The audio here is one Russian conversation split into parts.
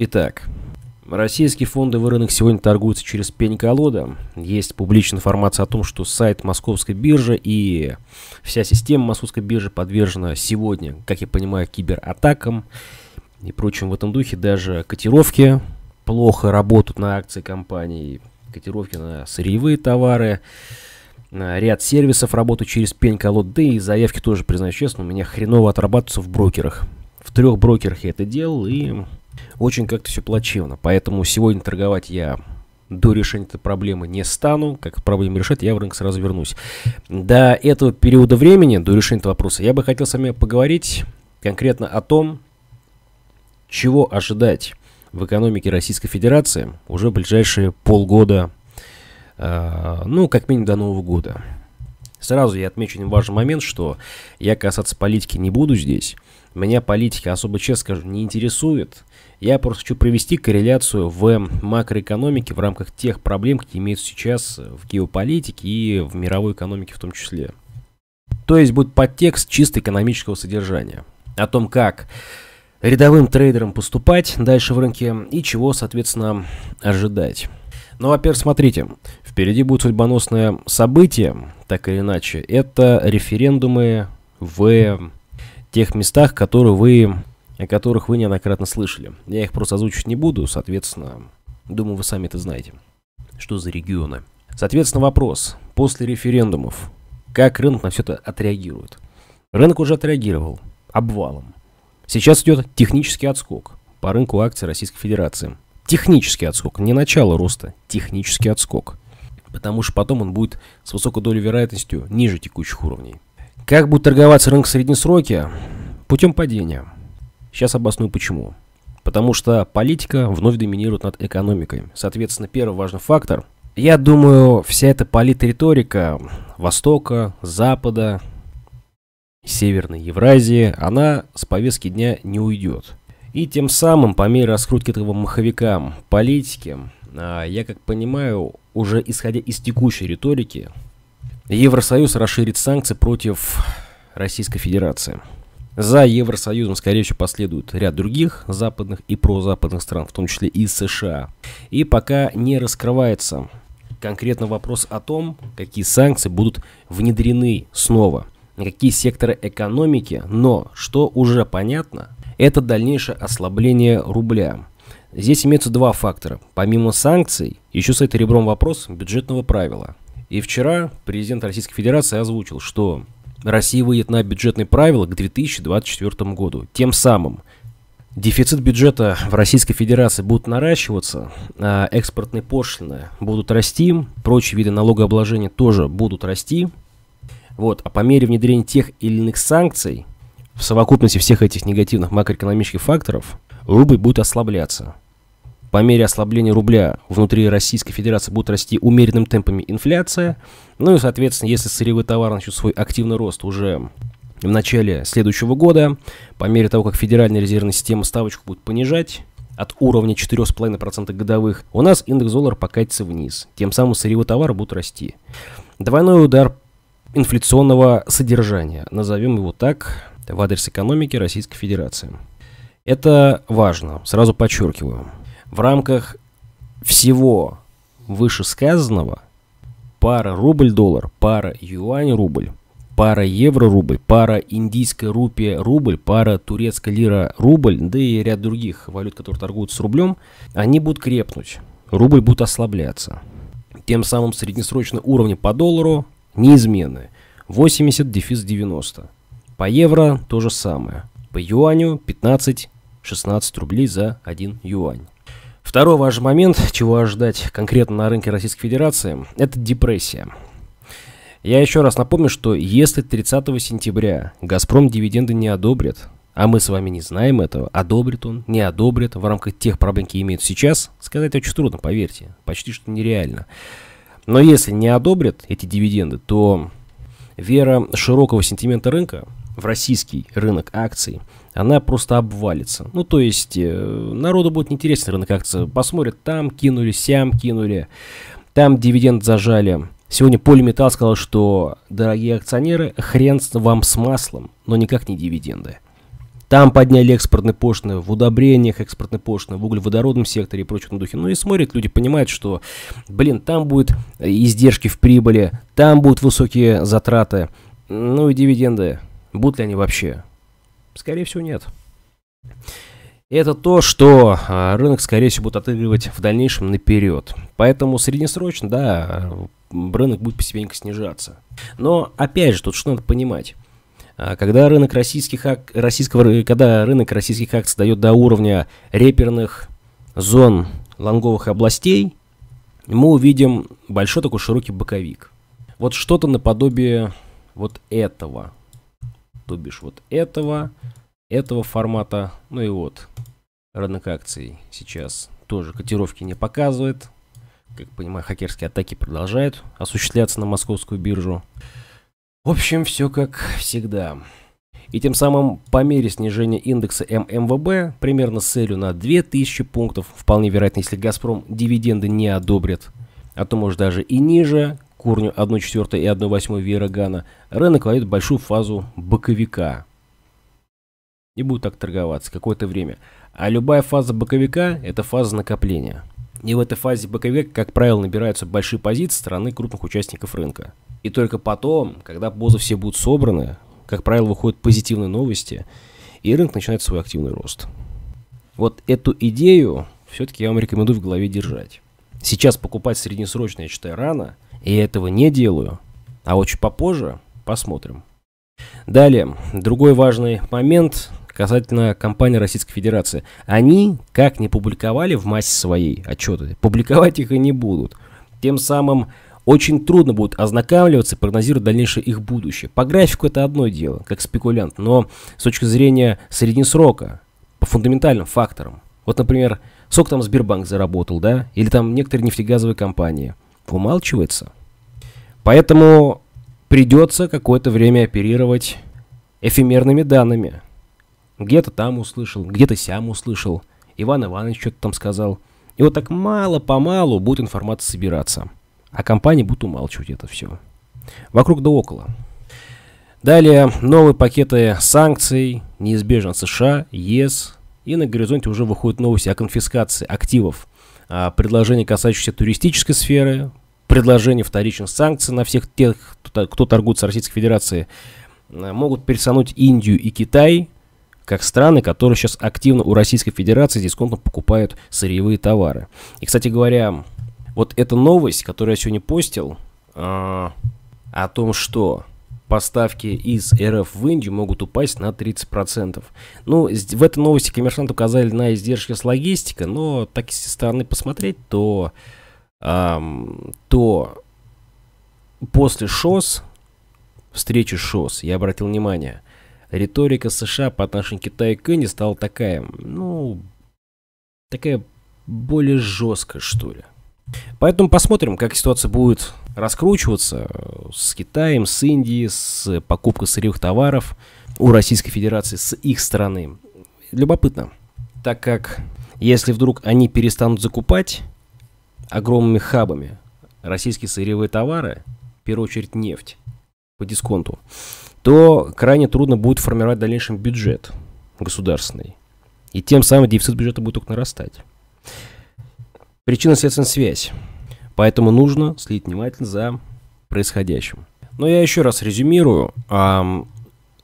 Итак, российские фондовый рынок сегодня торгуются через пень-колода. Есть публичная информация о том, что сайт московской биржи и вся система московской биржи подвержена сегодня, как я понимаю, кибератакам и прочим в этом духе. Даже котировки плохо работают на акции компаний, котировки на сырьевые товары, ряд сервисов работают через пень-колод, да и заявки тоже, признаюсь честно, у меня хреново отрабатываются в брокерах. В трех брокерах я это делал, и очень как-то все плачевно. Поэтому сегодня торговать я до решения этой проблемы не стану. Как проблему решать, я в рынок сразу вернусь. До этого периода времени, до решения этого вопроса, я бы хотел с вами поговорить конкретно о том, чего ожидать в экономике Российской Федерации уже в ближайшие полгода, э, ну, как минимум до Нового года. Сразу я отмечу важный момент, что я касаться политики не буду здесь. Меня политика, особо честно скажу, не интересует. Я просто хочу провести корреляцию в макроэкономике в рамках тех проблем, которые имеются сейчас в геополитике и в мировой экономике в том числе. То есть будет подтекст чисто экономического содержания. О том, как рядовым трейдерам поступать дальше в рынке и чего, соответственно, ожидать. Ну, во-первых, смотрите, Впереди будет судьбоносное событие, так или иначе. Это референдумы в тех местах, которые вы, о которых вы неоднократно слышали. Я их просто озвучить не буду, соответственно, думаю, вы сами это знаете. Что за регионы? Соответственно, вопрос. После референдумов, как рынок на все это отреагирует? Рынок уже отреагировал обвалом. Сейчас идет технический отскок по рынку акций Российской Федерации. Технический отскок, не начало роста, технический отскок потому что потом он будет с высокой долей вероятностью ниже текущих уровней. Как будет торговаться рынок в среднесроке? Путем падения. Сейчас обосную почему. Потому что политика вновь доминирует над экономикой. Соответственно, первый важный фактор. Я думаю, вся эта политриторика Востока, Запада, Северной Евразии, она с повестки дня не уйдет. И тем самым, по мере раскрутки этого маховика политики, а, я как понимаю, уже исходя из текущей риторики, Евросоюз расширит санкции против Российской Федерации. За Евросоюзом, скорее всего, последует ряд других западных и прозападных стран, в том числе и США. И пока не раскрывается конкретно вопрос о том, какие санкции будут внедрены снова, на какие секторы экономики, но, что уже понятно, это дальнейшее ослабление рубля – Здесь имеются два фактора. Помимо санкций, еще с этой ребром вопрос бюджетного правила. И вчера президент Российской Федерации озвучил, что Россия выйдет на бюджетные правила к 2024 году. Тем самым дефицит бюджета в Российской Федерации будет наращиваться, а экспортные пошлины будут расти, прочие виды налогообложения тоже будут расти. Вот, а по мере внедрения тех или иных санкций, в совокупности всех этих негативных макроэкономических факторов, рубль будет ослабляться. По мере ослабления рубля внутри Российской Федерации будет расти умеренным темпами инфляция. Ну и, соответственно, если сырьевой товар начнет свой активный рост уже в начале следующего года, по мере того, как Федеральная резервная система ставочку будет понижать от уровня 4,5% годовых, у нас индекс доллара покатится вниз. Тем самым сырьевой товар будет расти. Двойной удар инфляционного содержания, назовем его так, в адрес экономики Российской Федерации. Это важно, сразу подчеркиваю. В рамках всего вышесказанного пара рубль-доллар, пара юань-рубль, пара евро-рубль, пара индийская рупия-рубль, пара турецкая лира-рубль, да и ряд других валют, которые торгуют с рублем, они будут крепнуть, рубль будет ослабляться. Тем самым среднесрочные уровни по доллару неизменны. 80 дефис 90. По евро то же самое. По юаню 15 16 рублей за 1 юань. Второй важный момент, чего ожидать конкретно на рынке Российской Федерации, это депрессия. Я еще раз напомню, что если 30 сентября «Газпром» дивиденды не одобрит, а мы с вами не знаем этого, одобрит он, не одобрит, в рамках тех проблем, которые имеют сейчас, сказать очень трудно, поверьте, почти что нереально. Но если не одобрят эти дивиденды, то вера широкого сентимента рынка в российский рынок акций, она просто обвалится. Ну, то есть, э, народу будет неинтересен рынок акций. Посмотрят, там кинули, сям кинули, там дивиденд зажали. Сегодня Полиметалл сказал, что, дорогие акционеры, хрен вам с маслом, но никак не дивиденды. Там подняли экспортные пошлины, в удобрениях экспортные пошлины, в углеводородном секторе и прочем духе. Ну и смотрят, люди понимают, что, блин, там будут э, издержки в прибыли, там будут высокие затраты, ну и дивиденды Будут ли они вообще? Скорее всего, нет. Это то, что а, рынок, скорее всего, будет отыгрывать в дальнейшем наперед. Поэтому среднесрочно, да, рынок будет постепенно снижаться. Но, опять же, тут что надо понимать. А, когда рынок российских, ак... российского... когда рынок российских акций дает до уровня реперных зон лонговых областей, мы увидим большой такой широкий боковик. Вот что-то наподобие вот этого то бишь вот этого, этого формата. Ну и вот, рынок акций сейчас тоже котировки не показывает. Как понимаю, хакерские атаки продолжают осуществляться на московскую биржу. В общем, все как всегда. И тем самым по мере снижения индекса ММВБ, примерно с целью на 2000 пунктов, вполне вероятно, если «Газпром» дивиденды не одобрит, а то может даже и ниже, корню 1,4 и 1,8 веерогана, рынок войдет в большую фазу боковика. И будет так торговаться какое-то время. А любая фаза боковика – это фаза накопления. И в этой фазе боковика, как правило, набираются большие позиции стороны крупных участников рынка. И только потом, когда позы все будут собраны, как правило, выходят позитивные новости, и рынок начинает свой активный рост. Вот эту идею все-таки я вам рекомендую в голове держать. Сейчас покупать среднесрочно, я считаю, рано – и этого не делаю, а очень попозже посмотрим. Далее, другой важный момент касательно компании Российской Федерации. Они как не публиковали в массе своей отчеты, публиковать их и не будут. Тем самым очень трудно будет ознакомливаться и прогнозировать дальнейшее их будущее. По графику это одно дело, как спекулянт, но с точки зрения среднесрока, по фундаментальным факторам. Вот, например, сок там Сбербанк заработал, да, или там некоторые нефтегазовые компании – умалчивается. Поэтому придется какое-то время оперировать эфемерными данными. Где-то там услышал, где-то сям услышал, Иван Иванович что-то там сказал. И вот так мало-помалу будет информация собираться. А компании будут умалчивать это все. Вокруг да около. Далее новые пакеты санкций, неизбежно США, ЕС. И на горизонте уже выходят новости о конфискации активов а, предложения, касающиеся туристической сферы, предложения вторичных санкций на всех тех, кто, кто торгует с Российской Федерацией, а, могут пересануть Индию и Китай, как страны, которые сейчас активно у Российской Федерации дисконтно покупают сырьевые товары. И, кстати говоря, вот эта новость, которую я сегодня постил, а, о том, что поставки из РФ в Индию могут упасть на 30%. Ну, в этой новости коммерсант указали на издержки с логистика, но так если стороны посмотреть, то, эм, то после ШОС, встречи ШОС, я обратил внимание, риторика США по отношению к Китаю к Индии стала такая, ну, такая более жесткая, что ли. Поэтому посмотрим, как ситуация будет раскручиваться с Китаем, с Индией, с э, покупкой сырьевых товаров у Российской Федерации с их стороны. Любопытно, так как если вдруг они перестанут закупать огромными хабами российские сырьевые товары, в первую очередь нефть по дисконту, то крайне трудно будет формировать в дальнейшем бюджет государственный. И тем самым дефицит бюджета будет только нарастать причинно-следственная связь. Поэтому нужно следить внимательно за происходящим. Но я еще раз резюмирую.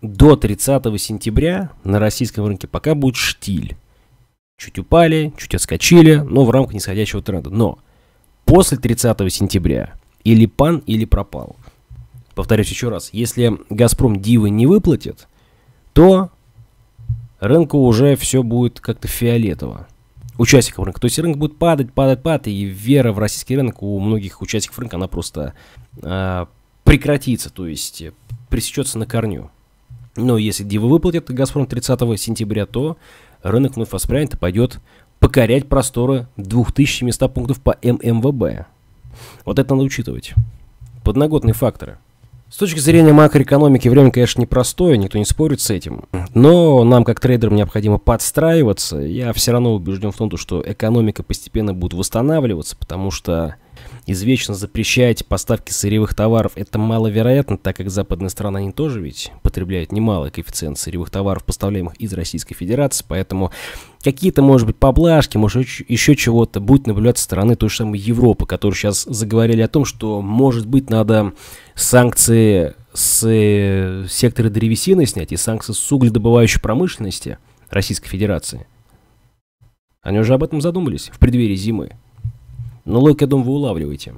До 30 сентября на российском рынке пока будет штиль. Чуть упали, чуть отскочили, но в рамках нисходящего тренда. Но после 30 сентября или пан, или пропал. Повторюсь еще раз, если «Газпром» дивы не выплатит, то рынку уже все будет как-то фиолетово участников рынка. То есть рынок будет падать, падать, падать, и вера в российский рынок у многих участников рынка, она просто э, прекратится, то есть э, пресечется на корню. Но если дивы выплатят «Газпром» 30 сентября, то рынок вновь воспрянет и пойдет покорять просторы 2100 пунктов по ММВБ. Вот это надо учитывать. Подноготные факторы. С точки зрения макроэкономики время, конечно, непростое, никто не спорит с этим. Но нам, как трейдерам, необходимо подстраиваться. Я все равно убежден в том, что экономика постепенно будет восстанавливаться, потому что извечно запрещать поставки сырьевых товаров, это маловероятно, так как западные страны, они тоже ведь потребляют немалый коэффициент сырьевых товаров, поставляемых из Российской Федерации, поэтому какие-то, может быть, поблажки, может, еще чего-то будет наблюдаться со стороны той же самой Европы, которые сейчас заговорили о том, что, может быть, надо санкции с э, сектора древесины снять и санкции с угледобывающей промышленности Российской Федерации. Они уже об этом задумались в преддверии зимы но логику, дом вы улавливаете.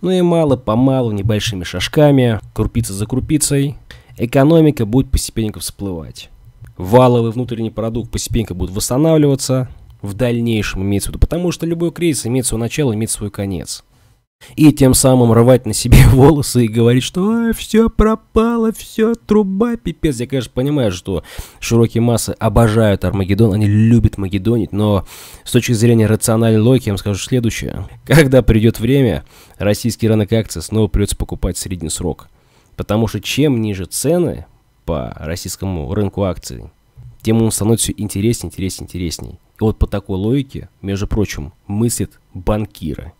Ну и мало-помалу, небольшими шажками, крупица за крупицей, экономика будет постепенно всплывать. Валовый внутренний продукт постепенно будет восстанавливаться, в дальнейшем имеется в виду, потому что любой кризис имеет свое начало, имеет свой конец и тем самым рвать на себе волосы и говорить, что «А, все пропало, все труба, пипец. Я, конечно, понимаю, что широкие массы обожают Армагеддон, они любят Магеддонить, но с точки зрения рациональной логики я вам скажу следующее. Когда придет время, российский рынок акций снова придется покупать в средний срок. Потому что чем ниже цены по российскому рынку акций, тем он становится все интереснее, интереснее, интереснее. И вот по такой логике, между прочим, мыслят банкиры –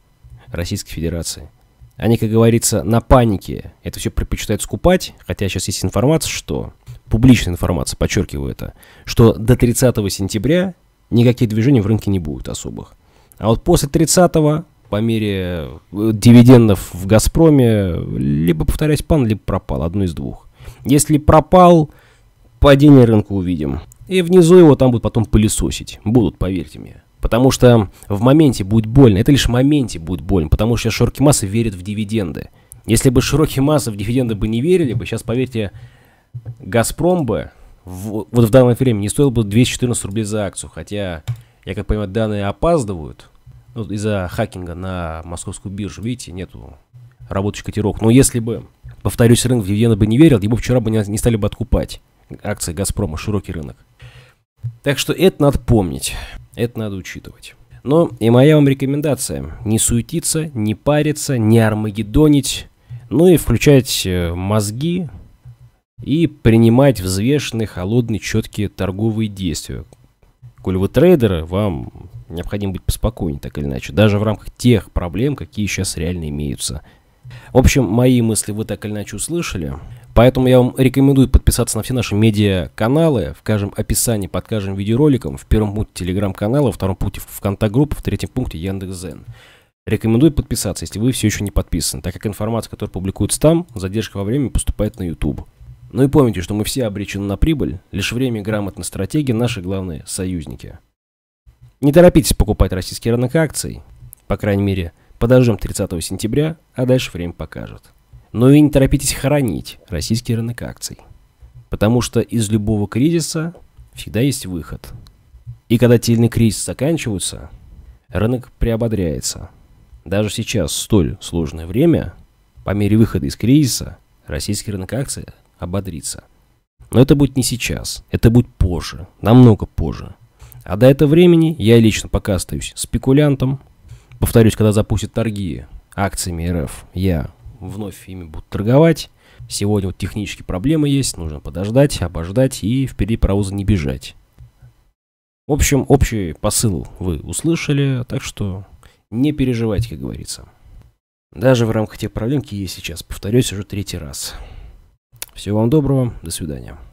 Российской Федерации. Они, как говорится, на панике это все предпочитают скупать, хотя сейчас есть информация, что, публичная информация, подчеркиваю это, что до 30 сентября никаких движений в рынке не будет особых. А вот после 30 по мере э, дивидендов в «Газпроме» либо, повторяюсь, пан, либо пропал, одно из двух. Если пропал, падение рынка увидим. И внизу его там будут потом пылесосить. Будут, поверьте мне. Потому что в моменте будет больно. Это лишь в моменте будет больно, потому что сейчас широкие массы верят в дивиденды. Если бы широкие массы в дивиденды бы не верили бы, сейчас, поверьте, Газпром бы в, вот в данное время не стоил бы 214 рублей за акцию. Хотя, я как понимаю, данные опаздывают ну, из-за хакинга на московскую биржу. Видите, нету работающих котировок. Но если бы, повторюсь, рынок в дивиденды бы не верил, его вчера бы не, не стали бы откупать акции Газпрома, широкий рынок. Так что это надо помнить. Это надо учитывать. Но и моя вам рекомендация. Не суетиться, не париться, не армагеддонить. Ну и включать э, мозги и принимать взвешенные, холодные, четкие торговые действия. Коль вы трейдеры, вам необходимо быть поспокойнее, так или иначе. Даже в рамках тех проблем, какие сейчас реально имеются. В общем, мои мысли вы так или иначе услышали. Поэтому я вам рекомендую подписаться на все наши медиа-каналы в каждом описании под каждым видеороликом. В первом пункте телеграм-канала, во втором пункте ВКонтакт-группа, в третьем пункте Яндекс.Зен. Рекомендую подписаться, если вы все еще не подписаны, так как информация, которая публикуется там, задержка во времени поступает на YouTube. Ну и помните, что мы все обречены на прибыль, лишь время и грамотная стратегия – наши главные союзники. Не торопитесь покупать российский рынок акций, по крайней мере, подождем 30 сентября, а дальше время покажет. Но и не торопитесь хоронить российский рынок акций. Потому что из любого кризиса всегда есть выход. И когда тельный кризис заканчивается, рынок приободряется. Даже сейчас, столь сложное время, по мере выхода из кризиса, российский рынок акций ободрится. Но это будет не сейчас, это будет позже, намного позже. А до этого времени я лично пока остаюсь спекулянтом. Повторюсь, когда запустят торги акциями РФ, я вновь ими будут торговать. Сегодня вот технические проблемы есть, нужно подождать, обождать и впереди паровоза не бежать. В общем, общий посыл вы услышали, так что не переживайте, как говорится. Даже в рамках тех проблем, какие есть сейчас. Повторюсь уже третий раз. Всего вам доброго, до свидания.